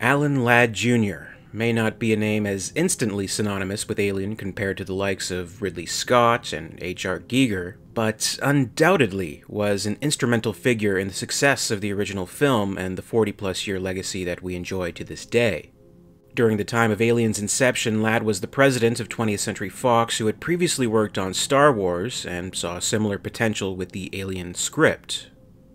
Alan Ladd Jr. may not be a name as instantly synonymous with Alien compared to the likes of Ridley Scott and H.R. Giger, but undoubtedly was an instrumental figure in the success of the original film and the 40 plus year legacy that we enjoy to this day. During the time of Alien's inception, Ladd was the president of 20th Century Fox, who had previously worked on Star Wars and saw similar potential with the Alien script,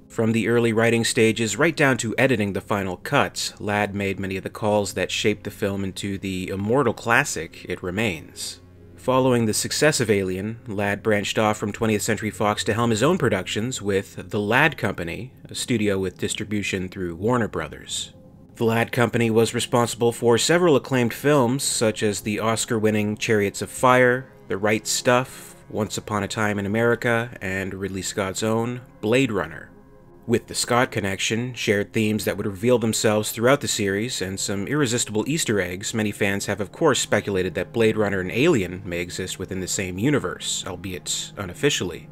from the early writing stages right down to editing the final cuts, Ladd made many of the calls that shaped the film into the immortal classic it remains. Following the success of Alien, Ladd branched off from 20th Century Fox to helm his own productions with The Ladd Company, a studio with distribution through Warner Brothers. The Ladd Company was responsible for several acclaimed films, such as the Oscar winning Chariots of Fire, The Right Stuff, Once Upon a Time in America, and Ridley Scott's own Blade Runner. With the Scott connection, shared themes that would reveal themselves throughout the series, and some irresistible Easter eggs, many fans have of course speculated that Blade Runner and Alien may exist within the same universe, albeit unofficially.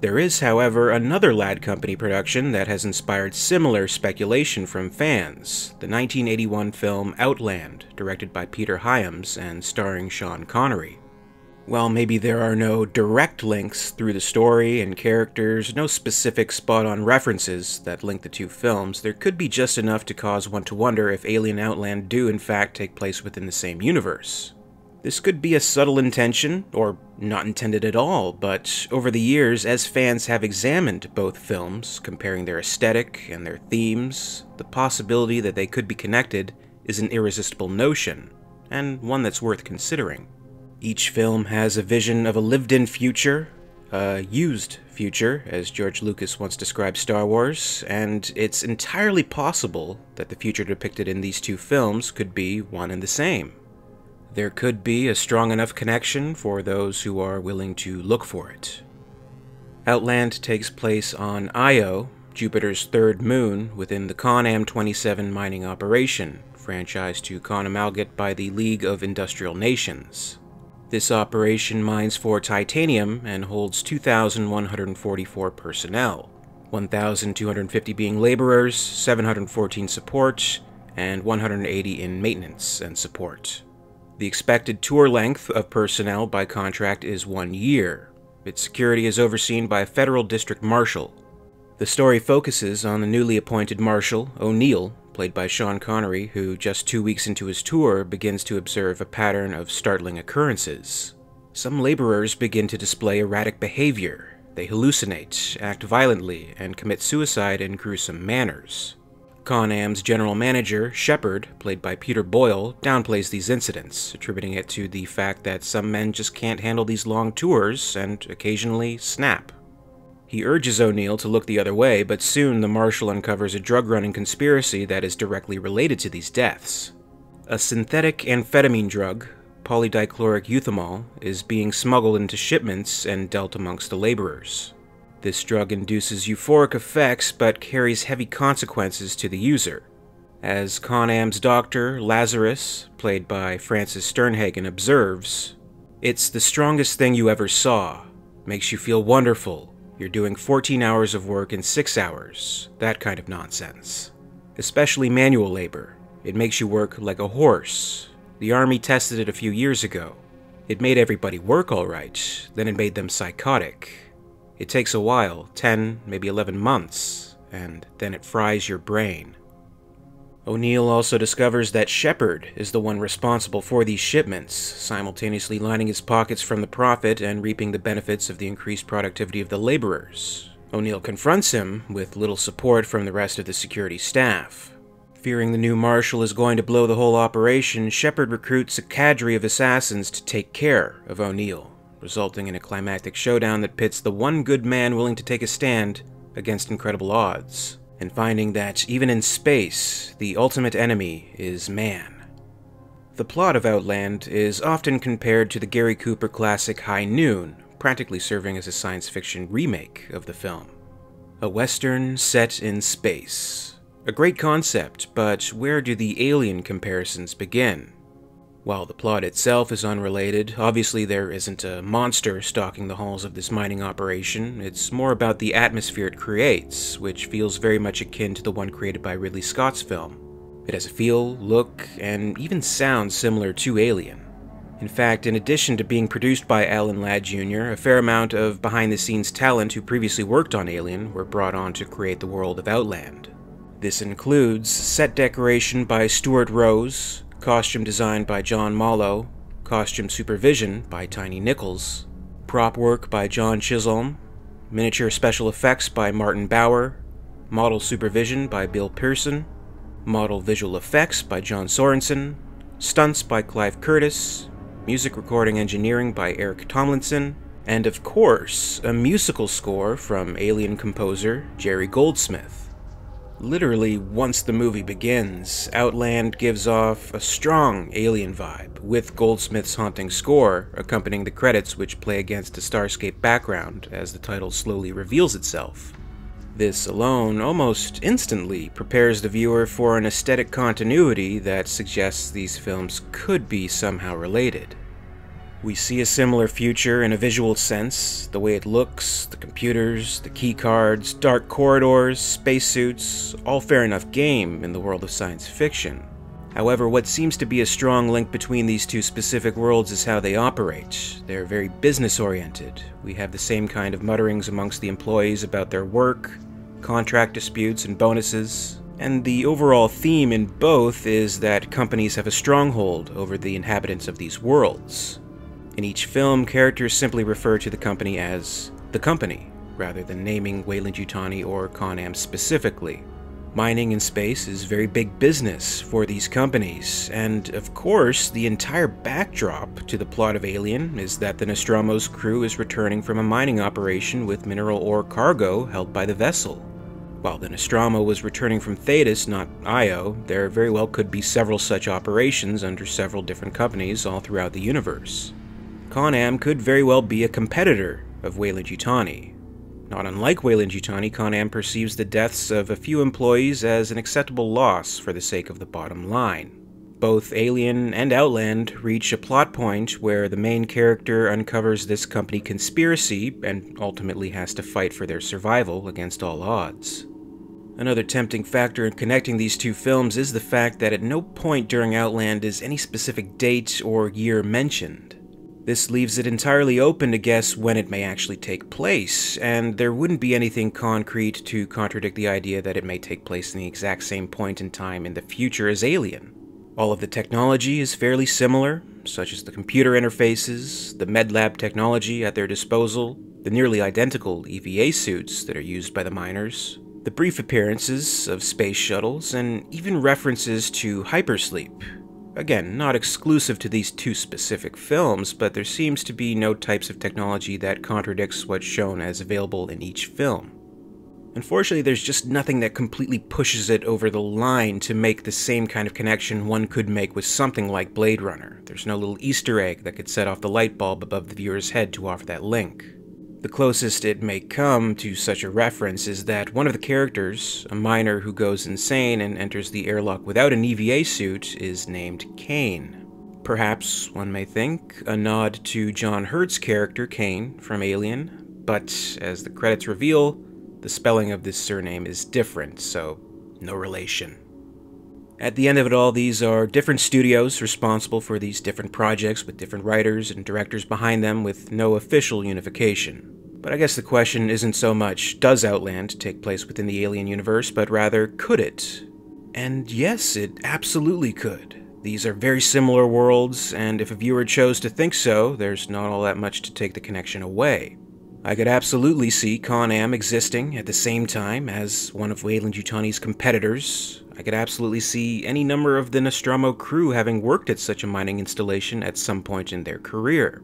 There is, however, another Ladd Company production that has inspired similar speculation from fans, the 1981 film Outland, directed by Peter Hyams and starring Sean Connery. While maybe there are no direct links through the story and characters, no specific spot on references that link the two films, there could be just enough to cause one to wonder if Alien Outland do in fact take place within the same universe. This could be a subtle intention, or not intended at all, but over the years, as fans have examined both films, comparing their aesthetic and their themes, the possibility that they could be connected is an irresistible notion, and one that's worth considering. Each film has a vision of a lived in future, a used future, as George Lucas once described Star Wars, and it's entirely possible that the future depicted in these two films could be one and the same. There could be a strong enough connection for those who are willing to look for it. Outland takes place on Io, Jupiter's third moon, within the ConAm 27 mining operation, franchised to ConAmalgate by the League of Industrial Nations. This operation mines for titanium and holds 2,144 personnel, 1,250 being laborers, 714 support, and 180 in maintenance and support. The expected tour length of personnel by contract is one year. Its security is overseen by a federal district marshal. The story focuses on the newly appointed marshal, O'Neill, played by Sean Connery, who just two weeks into his tour begins to observe a pattern of startling occurrences. Some laborers begin to display erratic behavior. They hallucinate, act violently, and commit suicide in gruesome manners. ConAm's general manager, Shepard, played by Peter Boyle, downplays these incidents, attributing it to the fact that some men just can't handle these long tours and occasionally snap. He urges O'Neill to look the other way, but soon the Marshal uncovers a drug running conspiracy that is directly related to these deaths. A synthetic amphetamine drug, polydichloric euthymol, is being smuggled into shipments and dealt amongst the laborers. This drug induces euphoric effects but carries heavy consequences to the user. As Conam's doctor, Lazarus, played by Francis Sternhagen, observes, It's the strongest thing you ever saw. Makes you feel wonderful, you're doing 14 hours of work in 6 hours, that kind of nonsense. Especially manual labor. It makes you work like a horse. The army tested it a few years ago. It made everybody work alright, then it made them psychotic. It takes a while, 10, maybe 11 months, and then it fries your brain. O'Neill also discovers that Shepard is the one responsible for these shipments, simultaneously lining his pockets from the profit and reaping the benefits of the increased productivity of the laborers. O'Neill confronts him, with little support from the rest of the security staff. Fearing the new marshal is going to blow the whole operation, Shepard recruits a cadre of assassins to take care of O'Neill, resulting in a climactic showdown that pits the one good man willing to take a stand against incredible odds and finding that even in space, the ultimate enemy is man. The plot of Outland is often compared to the Gary Cooper classic High Noon, practically serving as a science fiction remake of the film. A western set in space. A great concept, but where do the alien comparisons begin? While the plot itself is unrelated, obviously there isn't a monster stalking the halls of this mining operation, it's more about the atmosphere it creates, which feels very much akin to the one created by Ridley Scott's film. It has a feel, look, and even sound similar to Alien. In fact, in addition to being produced by Alan Ladd Jr., a fair amount of behind the scenes talent who previously worked on Alien were brought on to create the world of Outland. This includes set decoration by Stuart Rose, costume design by John Mollo, costume supervision by Tiny Nichols, prop work by John Chisholm, miniature special effects by Martin Bauer, model supervision by Bill Pearson, model visual effects by John Sorensen, stunts by Clive Curtis, music recording engineering by Eric Tomlinson, and of course, a musical score from Alien composer Jerry Goldsmith. Literally, once the movie begins, Outland gives off a strong alien vibe, with Goldsmith's haunting score accompanying the credits which play against a starscape background as the title slowly reveals itself. This alone almost instantly prepares the viewer for an aesthetic continuity that suggests these films could be somehow related. We see a similar future in a visual sense the way it looks, the computers, the keycards, dark corridors, spacesuits, all fair enough game in the world of science fiction. However, what seems to be a strong link between these two specific worlds is how they operate. They're very business oriented. We have the same kind of mutterings amongst the employees about their work, contract disputes, and bonuses. And the overall theme in both is that companies have a stronghold over the inhabitants of these worlds. In each film, characters simply refer to the company as the company, rather than naming Wayland Yutani or Conam specifically. Mining in space is very big business for these companies, and of course, the entire backdrop to the plot of Alien is that the Nostromo's crew is returning from a mining operation with mineral ore cargo held by the vessel. While the Nostromo was returning from Thetis, not Io, there very well could be several such operations under several different companies all throughout the universe. Con Am could very well be a competitor of Weyland-Yutani. Not unlike Weyland-Yutani, Con Am perceives the deaths of a few employees as an acceptable loss for the sake of the bottom line. Both Alien and Outland reach a plot point where the main character uncovers this company conspiracy and ultimately has to fight for their survival against all odds. Another tempting factor in connecting these two films is the fact that at no point during Outland is any specific date or year mentioned. This leaves it entirely open to guess when it may actually take place, and there wouldn't be anything concrete to contradict the idea that it may take place in the exact same point in time in the future as Alien. All of the technology is fairly similar, such as the computer interfaces, the MedLab technology at their disposal, the nearly identical EVA suits that are used by the miners, the brief appearances of space shuttles, and even references to hypersleep, Again, not exclusive to these two specific films, but there seems to be no types of technology that contradicts what's shown as available in each film. Unfortunately, there's just nothing that completely pushes it over the line to make the same kind of connection one could make with something like Blade Runner. There's no little Easter egg that could set off the light bulb above the viewer's head to offer that link. The closest it may come to such a reference is that one of the characters, a miner who goes insane and enters the airlock without an EVA suit, is named Kane. Perhaps, one may think, a nod to John Hurt's character Kane from Alien, but as the credits reveal, the spelling of this surname is different, so no relation. At the end of it all, these are different studios responsible for these different projects with different writers and directors behind them with no official unification. But I guess the question isn't so much does Outland take place within the Alien universe, but rather could it? And yes, it absolutely could. These are very similar worlds, and if a viewer chose to think so, there's not all that much to take the connection away. I could absolutely see Con Am existing at the same time as one of Wayland Yutani's competitors. I could absolutely see any number of the Nostromo crew having worked at such a mining installation at some point in their career.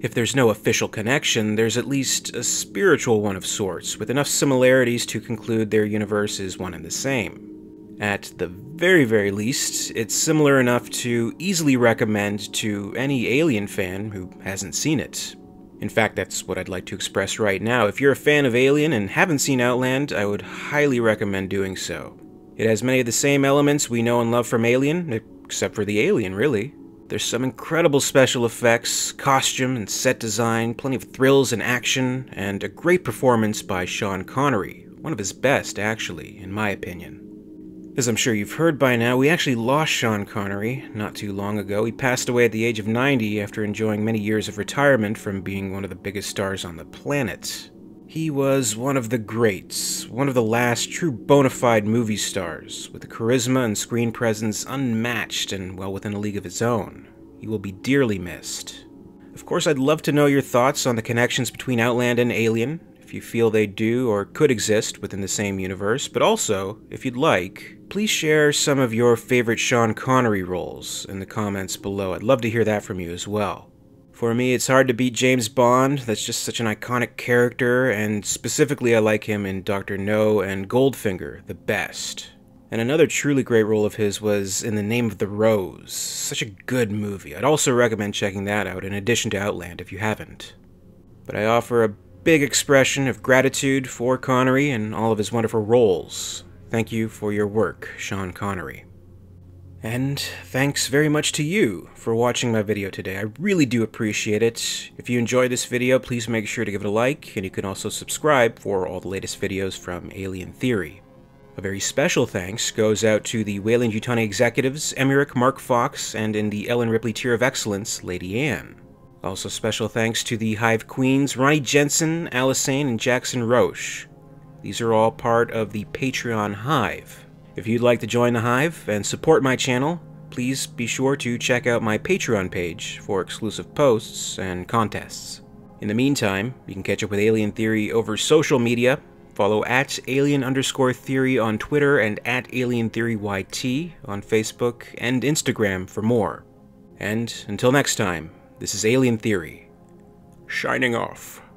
If there's no official connection, there's at least a spiritual one of sorts, with enough similarities to conclude their universe is one and the same. At the very, very least, it's similar enough to easily recommend to any Alien fan who hasn't seen it, in fact, that's what I'd like to express right now. If you're a fan of Alien and haven't seen Outland, I would highly recommend doing so. It has many of the same elements we know and love from Alien, except for the alien, really. There's some incredible special effects, costume and set design, plenty of thrills and action, and a great performance by Sean Connery, one of his best, actually, in my opinion. As I'm sure you've heard by now, we actually lost Sean Connery not too long ago. He passed away at the age of 90 after enjoying many years of retirement from being one of the biggest stars on the planet. He was one of the greats, one of the last true bona fide movie stars, with a charisma and screen presence unmatched and well within a league of his own. He will be dearly missed. Of course, I'd love to know your thoughts on the connections between Outland and Alien, if you feel they do or could exist within the same universe, but also, if you'd like, please share some of your favorite Sean Connery roles in the comments below. I'd love to hear that from you as well. For me, it's hard to beat James Bond. That's just such an iconic character, and specifically, I like him in Dr. No and Goldfinger the best. And another truly great role of his was In the Name of the Rose. Such a good movie. I'd also recommend checking that out in addition to Outland if you haven't. But I offer a big expression of gratitude for Connery and all of his wonderful roles. Thank you for your work, Sean Connery. And thanks very much to you for watching my video today. I really do appreciate it. If you enjoyed this video, please make sure to give it a like, and you can also subscribe for all the latest videos from Alien Theory. A very special thanks goes out to the Wayland Yutani executives, Emmerich Mark Fox, and in the Ellen Ripley tier of excellence, Lady Anne. Also special thanks to the Hive Queens, Ronnie Jensen, Alisane, and Jackson Roche. These are all part of the Patreon Hive. If you'd like to join the Hive and support my channel, please be sure to check out my Patreon page for exclusive posts and contests. In the meantime, you can catch up with Alien Theory over social media. Follow at alien underscore theory on Twitter and at alien theory YT on Facebook and Instagram for more. And until next time, this is Alien Theory, shining off.